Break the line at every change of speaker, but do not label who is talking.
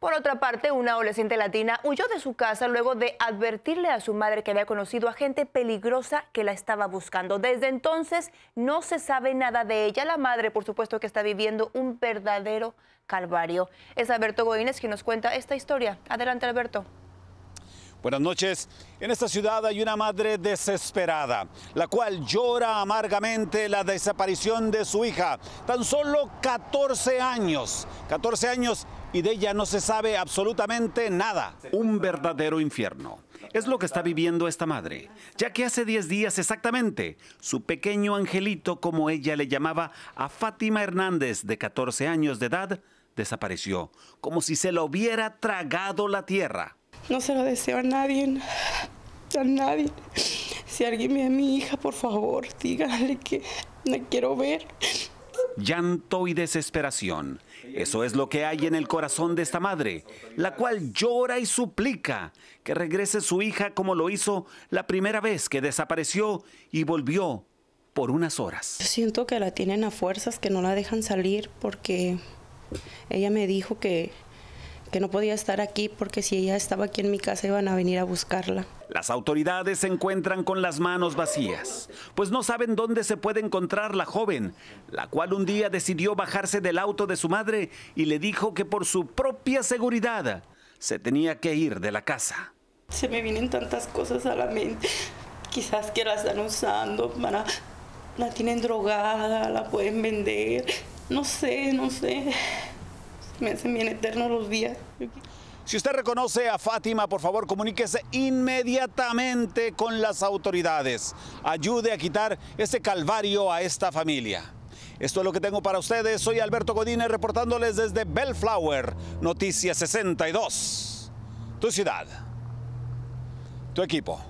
Por otra parte, una adolescente latina huyó de su casa luego de advertirle a su madre que había conocido a gente peligrosa que la estaba buscando. Desde entonces no se sabe nada de ella. La madre, por supuesto, que está viviendo un verdadero calvario. Es Alberto Goínez quien nos cuenta esta historia. Adelante, Alberto.
Buenas noches. En esta ciudad hay una madre desesperada, la cual llora amargamente la desaparición de su hija. Tan solo 14 años, 14 años y de ella no se sabe absolutamente nada. Un verdadero infierno. Es lo que está viviendo esta madre, ya que hace 10 días exactamente, su pequeño angelito, como ella le llamaba, a Fátima Hernández, de 14 años de edad, desapareció, como si se lo hubiera tragado la tierra.
No se lo deseo a nadie, a nadie. Si alguien ve a mi hija, por favor, díganle que la quiero ver
llanto y desesperación. Eso es lo que hay en el corazón de esta madre, la cual llora y suplica que regrese su hija como lo hizo la primera vez que desapareció y volvió por unas horas.
siento que la tienen a fuerzas, que no la dejan salir porque ella me dijo que que no podía estar aquí porque si ella estaba aquí en mi casa iban a venir a buscarla.
Las autoridades se encuentran con las manos vacías, pues no saben dónde se puede encontrar la joven, la cual un día decidió bajarse del auto de su madre y le dijo que por su propia seguridad se tenía que ir de la casa.
Se me vienen tantas cosas a la mente, quizás que la están usando para... La tienen drogada, la
pueden vender, no sé, no sé me hacen bien eternos los días. Si usted reconoce a Fátima, por favor comuníquese inmediatamente con las autoridades. Ayude a quitar ese calvario a esta familia. Esto es lo que tengo para ustedes. Soy Alberto Godínez reportándoles desde Bellflower, Noticias 62. Tu ciudad, tu equipo.